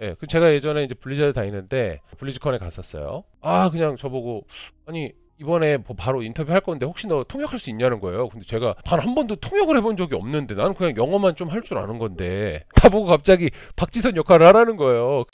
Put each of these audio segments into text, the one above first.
예, 그 제가 예전에 이제 블리자드 다니는데 블리즈컨에 갔었어요. 아 그냥 저보고 아니 이번에 뭐 바로 인터뷰 할 건데 혹시 너 통역할 수 있냐는 거예요. 근데 제가 단 한 번도 통역을 해본 적이 없는데 나는 그냥 영어만 좀 할 줄 아는 건데 다 보고 갑자기 박지선 역할을 하라는 거예요.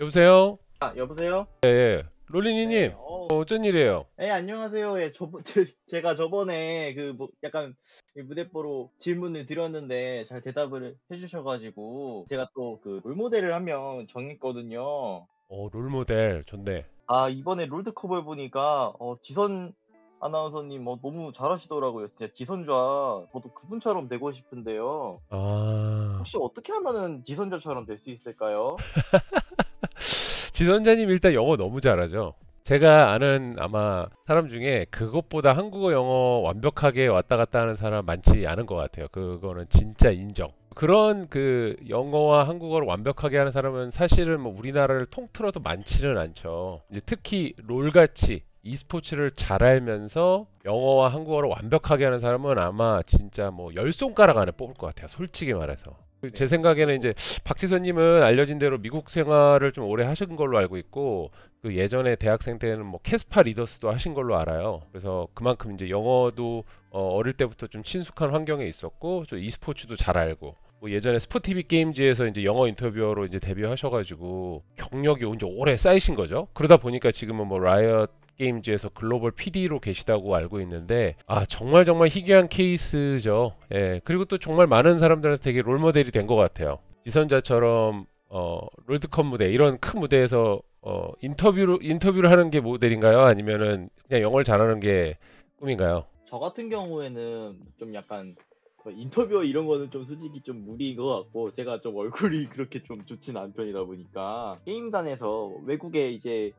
여보세요. 아 여보세요. 예, 예. 롤리니님. 네, 어, 어쩐 일이에요? 예, 안녕하세요. 예, 저, 제, 제가 저번에 그뭐 약간 무대뽀로 질문을 드렸는데 잘 대답을 해주셔가지고 제가 또 그 롤모델을 한 명 정했거든요. 어, 롤모델 좋네. 아, 이번에 롤드컵을 보니까 어, 지선 아나운서님 어, 너무 잘하시더라고요. 진짜 지선좌 저도 그분처럼 되고 싶은데요. 아, 혹시 어떻게 하면은 지선좌처럼 될 수 있을까요? 지선자님 일단 영어 너무 잘하죠? 제가 아는 아마 사람 중에 그것보다 한국어 영어 완벽하게 왔다 갔다 하는 사람 많지 않은 것 같아요. 그거는 진짜 인정. 그런 그 영어와 한국어를 완벽하게 하는 사람은 사실은 뭐 우리나라를 통틀어도 많지는 않죠. 이제 특히 롤같이 e스포츠를 잘 알면서 영어와 한국어를 완벽하게 하는 사람은 아마 진짜 뭐 열 손가락 안에 뽑을 것 같아요. 솔직히 말해서. 제 생각에는 이제 박지선님은 알려진 대로 미국 생활을 좀 오래 하신 걸로 알고 있고 그 예전에 대학생 때는 뭐 캐스파 리더스도 하신 걸로 알아요. 그래서 그만큼 이제 영어도 어, 어릴 때부터 좀 친숙한 환경에 있었고 저 e스포츠도 잘 알고 뭐 예전에 스포티비 게임즈에서 이제 영어 인터뷰어로 이제 데뷔하셔가지고 경력이 이제 오래 쌓이신 거죠. 그러다 보니까 지금은 뭐 라이엇 게임즈에서 글로벌 PD로 계시다고 알고 있는데 아 정말 정말 희귀한 케이스죠. 예, 그리고 또 정말 많은 사람들한테 되게 롤모델이 된 것 같아요. 지선자처럼 어, 롤드컵 무대 이런 큰 무대에서 어, 인터뷰로 인터뷰를 하는 게 모델인가요? 아니면은 그냥 영어를 잘하는 게 꿈인가요? 저 같은 경우에는 좀 약간 그 인터뷰 이런 거는 좀 솔직히 좀 무리인 것 같고 제가 좀 얼굴이 그렇게 좀 좋진 않은 편이다 보니까 게임단에서 외국에 이제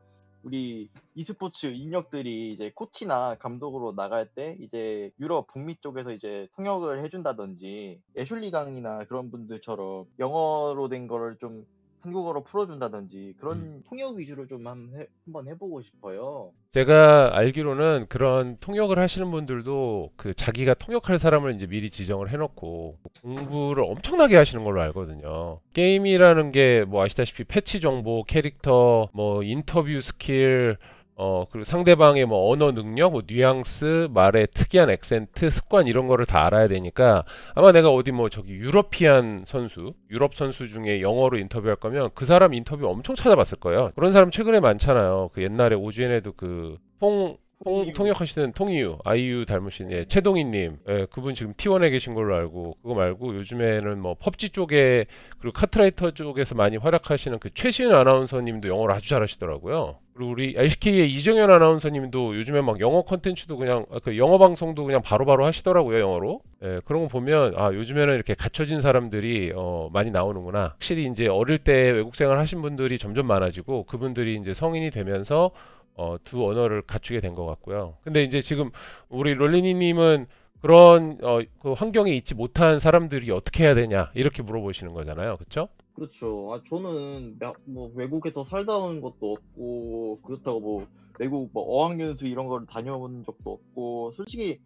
우리 e스포츠 인력들이 이제 코치나 감독으로 나갈 때 이제 유럽 북미 쪽에서 이제 통역을 해준다든지 애슐리 강이나 그런 분들처럼 영어로 된 거를 좀 한국어로 풀어준다든지 그런 음. 통역 위주로 좀 한, 번 해보고 싶어요. 제가 알기로는 그런 통역을 하시는 분들도 그 자기가 통역할 사람을 이제 미리 지정을 해놓고 공부를 엄청나게 하시는 걸로 알거든요. 게임이라는 게 뭐 아시다시피 패치 정보, 캐릭터, 뭐 인터뷰 스킬, 어 그리고 상대방의 뭐 언어 능력, 뭐 뉘앙스, 말의 특이한 액센트, 습관 이런 거를 다 알아야 되니까 아마 내가 어디 뭐 저기 유러피안 선수, 유럽 선수 중에 영어로 인터뷰할 거면 그 사람 인터뷰 엄청 찾아봤을 거예요. 그런 사람 최근에 많잖아요. 그 옛날에 오지엔에도 그송 통, 통역하시는 통이유, 아이유 닮으신 예, 최동희님, 예, 그분 지금 T1에 계신 걸로 알고 그거 말고 요즘에는 뭐 펍지 쪽에 그리고 카트라이터 쪽에서 많이 활약하시는 그 최신 아나운서님도 영어를 아주 잘하시더라고요. 그리고 우리 LCK의 이정현 아나운서님도 요즘에 막 영어 컨텐츠도 그냥 아, 그 영어 방송도 그냥 바로바로 바로 하시더라고요 영어로. 예, 그런 거 보면 아 요즘에는 이렇게 갖춰진 사람들이 어, 많이 나오는구나. 확실히 이제 어릴 때 외국 생활 하신 분들이 점점 많아지고 그분들이 이제 성인이 되면서 어, 두 언어를 갖추게 된 것 같고요. 근데 이제 지금 우리 롤리니님은 그런 어, 그 환경에 있지 못한 사람들이 어떻게 해야 되냐 이렇게 물어보시는 거잖아요, 그렇죠? 그렇죠. 아 저는 뭐 외국에서 살다 온 것도 없고 그렇다고 뭐 외국 뭐 어학연수 이런 걸 다녀온 적도 없고 솔직히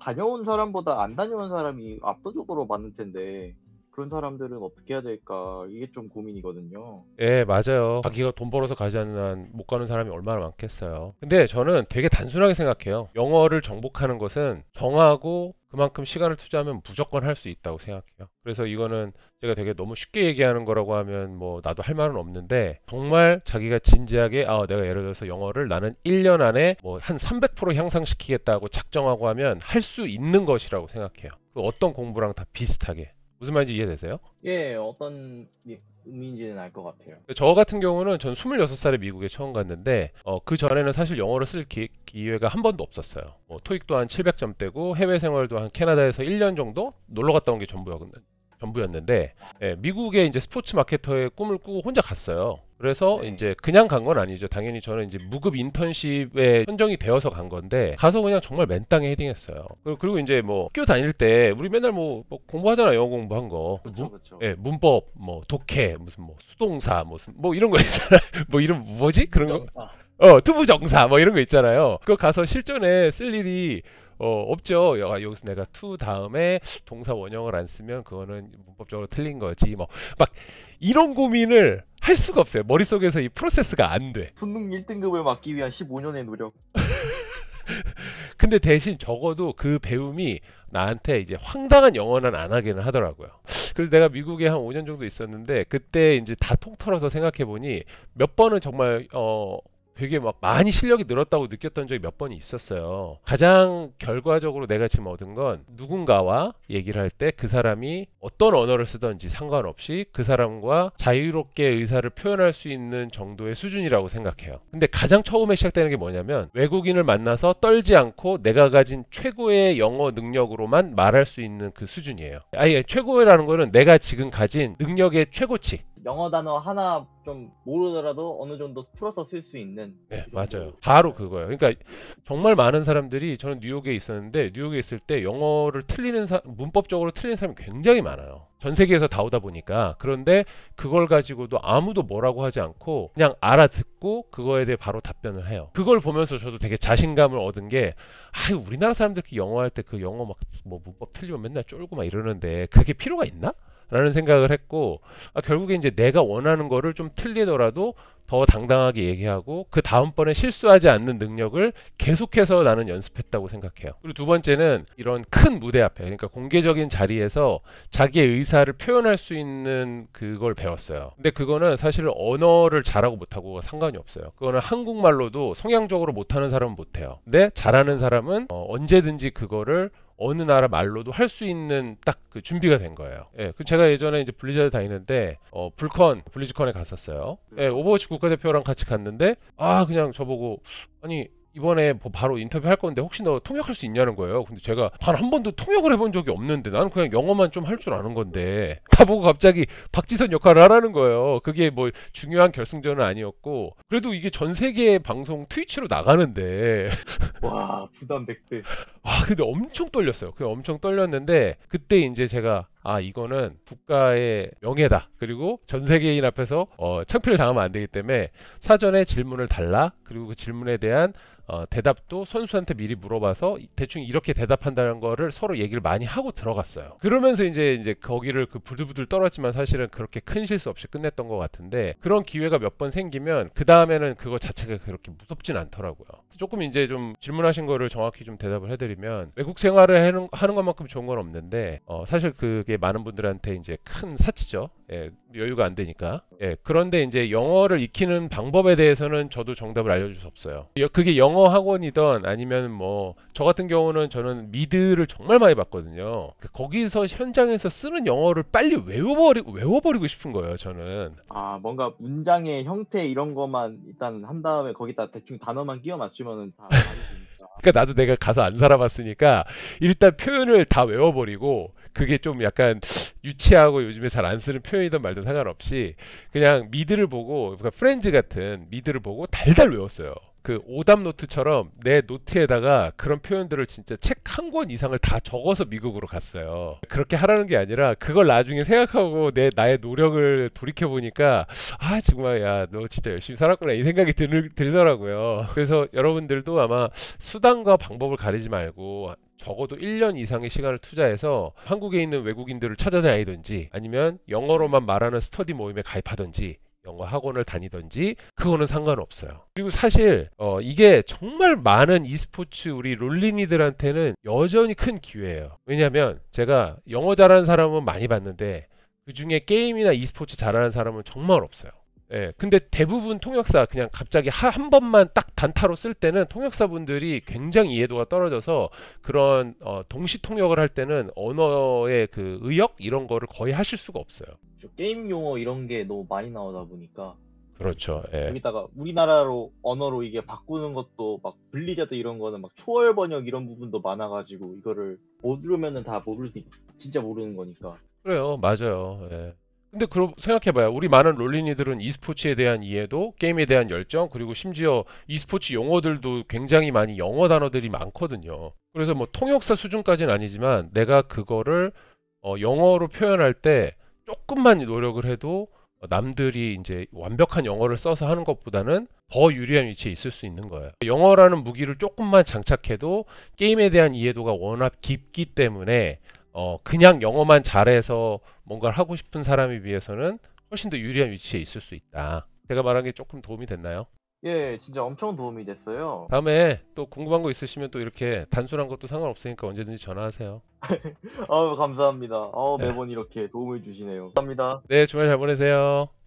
다녀온 사람보다 안 다녀온 사람이 압도적으로 많을 텐데 그런 사람들은 어떻게 해야 될까 이게 좀 고민이거든요. 예, 맞아요. 자기가 돈 벌어서 가지 않는 한못 가는 사람이 얼마나 많겠어요. 근데 저는 되게 단순하게 생각해요. 영어를 정복하는 것은 정하고 그만큼 시간을 투자하면 무조건 할 수 있다고 생각해요. 그래서 이거는 제가 되게 너무 쉽게 얘기하는 거라고 하면 뭐 나도 할 말은 없는데 정말 자기가 진지하게 아 내가 예를 들어서 영어를 나는 1년 안에 뭐 한 300% 향상시키겠다고 작정하고 하면 할 수 있는 것이라고 생각해요. 그 어떤 공부랑 다 비슷하게. 무슨 말인지 이해되세요? 예, 어떤 의미인지는 알 것 같아요. 저 같은 경우는 전 26살에 미국에 처음 갔는데 어, 그 전에는 사실 영어를 쓸 기, 회가한 번도 없었어요. 뭐, 토익 또한 700점대고 해외 생활도 한 캐나다에서 1년 정도 놀러 갔다 온 게 전부였는데 전부였는데 예, 미국에 이제 스포츠 마케터의 꿈을 꾸고 혼자 갔어요. 그래서 네. 이제 그냥 간 건 아니죠. 당연히 저는 이제 무급 인턴십에 선정이 되어서 간 건데 가서 그냥 정말 맨땅에 헤딩했어요. 그리고, 그리고 이제 뭐 학교 다닐 때 우리 맨날 뭐, 뭐 공부하잖아 영어 공부한 거. 그쵸, 그 문, 예, 문법, 뭐 독해, 무슨 뭐 수동사, 무슨 뭐 이런 거 있잖아. 요뭐 이런 뭐지 그런 거. 어, 투부정사 뭐 이런 거 있잖아요. 그거 가서 실전에 쓸 일이 어, 없죠. 여, 아, 기서 내가 to 다음에 동사 원형을 안 쓰면 그거는 문법적으로 틀린 거지. 뭐막 이런 고민을 할 수가 없어요. 머릿속에서 이 프로세스가 안 돼. 수능 1등급을 막기 위한 15년의 노력. 근데 대신 적어도 그 배움이 나한테 이제 황당한 영어는 안 하기는 하더라고요. 그래서 내가 미국에 한 5년 정도 있었는데 그때 이제 다 통틀어서 생각해 보니 몇 번은 정말 어 되게 막 많이 실력이 늘었다고 느꼈던 적이 몇 번이 있었어요. 가장 결과적으로 내가 지금 얻은 건 누군가와 얘기를 할 때 그 사람이 어떤 언어를 쓰든지 상관없이 그 사람과 자유롭게 의사를 표현할 수 있는 정도의 수준이라고 생각해요. 근데 가장 처음에 시작되는 게 뭐냐면 외국인을 만나서 떨지 않고 내가 가진 최고의 영어 능력으로만 말할 수 있는 그 수준이에요. 아예 최고라는 거는 내가 지금 가진 능력의 최고치. 영어 단어 하나 좀 모르더라도 어느 정도 풀어서 쓸 수 있는 네, 맞아요. 바로 그거예요. 그러니까 정말 많은 사람들이 저는 뉴욕에 있었는데 뉴욕에 있을 때 영어를 틀리는 사, 문법적으로 틀리는 사람이 굉장히 많아요. 전 세계에서 다 오다 보니까 그런데 그걸 가지고도 아무도 뭐라고 하지 않고 그냥 알아듣고 그거에 대해 바로 답변을 해요. 그걸 보면서 저도 되게 자신감을 얻은 게 아, 우리나라 사람들 끼리 그 영어 할 때 그 영어 막 뭐 문법 틀리면 맨날 쫄고 막 이러는데 그게 필요가 있나? 라는 생각을 했고 아, 결국에 이제 내가 원하는 거를 좀 틀리더라도 더 당당하게 얘기하고 그 다음번에 실수하지 않는 능력을 계속해서 나는 연습했다고 생각해요. 그리고 두 번째는 이런 큰 무대 앞에 그러니까 공개적인 자리에서 자기의 의사를 표현할 수 있는 그걸 배웠어요. 근데 그거는 사실 언어를 잘하고 못하고 상관이 없어요. 그거는 한국말로도 성향적으로 못하는 사람은 못해요. 근데 잘하는 사람은 어, 언제든지 그거를 어느 나라 말로도 할 수 있는 딱 그 준비가 된 거예요. 예, 그 제가 예전에 이제 블리자드 다니는데 어, 불컨 블리즈컨에 갔었어요. 음. 예, 오버워치 국가대표랑 같이 갔는데 아 그냥 저보고 아니 이번에 뭐 바로 인터뷰 할 건데 혹시 너 통역할 수 있냐는 거예요. 근데 제가 단 한 번도 통역을 해본 적이 없는데 나는 그냥 영어만 좀 할 줄 아는 건데 다보고 갑자기 박지선 역할을 하라는 거예요. 그게 뭐 중요한 결승전은 아니었고 그래도 이게 전 세계 방송 트위치로 나가는데 와 부담 1 0배와 아, 근데 엄청 떨렸어요. 그 엄청 떨렸는데 그때 이제 제가 아 이거는 국가의 명예다 그리고 전 세계인 앞에서 어, 창피를 당하면 안 되기 때문에 사전에 질문을 달라 그리고 그 질문에 대한 어, 대답도 선수한테 미리 물어봐서 대충 이렇게 대답한다는 거를 서로 얘기를 많이 하고 들어갔어요. 그러면서 이제 이제 거기를 그 부들부들 떨었지만 사실은 그렇게 큰 실수 없이 끝냈던 것 같은데 그런 기회가 몇 번 생기면 그 다음에는 그거 자체가 그렇게 무섭진 않더라고요. 조금 이제 좀 질문하신 거를 정확히 좀 대답을 해드리면 외국 생활을 하는, 하는 것만큼 좋은 건 없는데 어, 사실 그게 이게 예, 많은 분들한테 이제 큰 사치죠. 예, 여유가 안 되니까. 예, 그런데 이제 영어를 익히는 방법에 대해서는 저도 정답을 알려줄 수 없어요. 그게 영어 학원이던 아니면 뭐 저 같은 경우는 저는 미드를 정말 많이 봤거든요. 그 거기서 현장에서 쓰는 영어를 빨리 외워버리, 외워버리고 싶은 거예요. 저는. 아 뭔가 문장의 형태 이런 것만 일단 한 다음에 거기다 대충 단어만 끼워 맞추면은 다. 그니까 그러니까 나도 내가 가서 안 살아봤으니까 일단 표현을 다 외워버리고 그게 좀 약간 유치하고 요즘에 잘 안 쓰는 표현이든 말든 상관없이 그냥 미드를 보고 그러니까 프렌즈 같은 미드를 보고 달달 외웠어요. 그 오답 노트처럼 내 노트에다가 그런 표현들을 진짜 책 한 권 이상을 다 적어서 미국으로 갔어요. 그렇게 하라는 게 아니라 그걸 나중에 생각하고 내 나의 노력을 돌이켜 보니까 아 정말 야 너 진짜 열심히 살았구나 이 생각이 들, 들더라고요. 그래서 여러분들도 아마 수단과 방법을 가리지 말고 적어도 1년 이상의 시간을 투자해서 한국에 있는 외국인들을 찾아다니든지 아니면 영어로만 말하는 스터디 모임에 가입하든지 영어 학원을 다니든지 그거는 상관없어요. 그리고 사실 어, 이게 정말 많은 e스포츠 우리 롤린이들한테는 여전히 큰 기회예요. 왜냐하면 제가 영어 잘하는 사람은 많이 봤는데 그 중에 게임이나 e스포츠 잘하는 사람은 정말 없어요. 예, 근데 대부분 통역사 그냥 갑자기 한 번만 딱 단타로 쓸 때는 통역사분들이 굉장히 이해도가 떨어져서 그런 어, 동시 통역을 할 때는 언어의 그 의역 이런 거를 거의 하실 수가 없어요. 그렇죠. 게임 용어 이런 게 너무 많이 나오다 보니까 그렇죠. 예. 여기다가 우리나라로 언어로 이게 바꾸는 것도 막 블리자드 이런 거는 막 초월 번역 이런 부분도 많아가지고 이거를 모르면은 다 모르지 진짜 모르는 거니까. 그래요, 맞아요. 예. 근데 그 생각해봐요. 우리 많은 롤린이들은 e스포츠에 대한 이해도, 게임에 대한 열정, 그리고 심지어 e스포츠 용어들도 굉장히 많이 영어 단어들이 많거든요. 그래서 뭐 통역사 수준까지는 아니지만 내가 그거를 어, 영어로 표현할 때 조금만 노력을 해도 남들이 이제 완벽한 영어를 써서 하는 것보다는 더 유리한 위치에 있을 수 있는 거예요. 영어라는 무기를 조금만 장착해도 게임에 대한 이해도가 워낙 깊기 때문에 어, 그냥 영어만 잘해서 뭔가를 하고 싶은 사람에 비해서는 훨씬 더 유리한 위치에 있을 수 있다. 제가 말한 게 조금 도움이 됐나요? 예, 진짜 엄청 도움이 됐어요. 다음에 또 궁금한 거 있으시면 또 이렇게 단순한 것도 상관없으니까 언제든지 전화하세요. 아 감사합니다. 아 매번 이렇게 도움을 주시네요. 감사합니다. 네, 주말 잘 보내세요.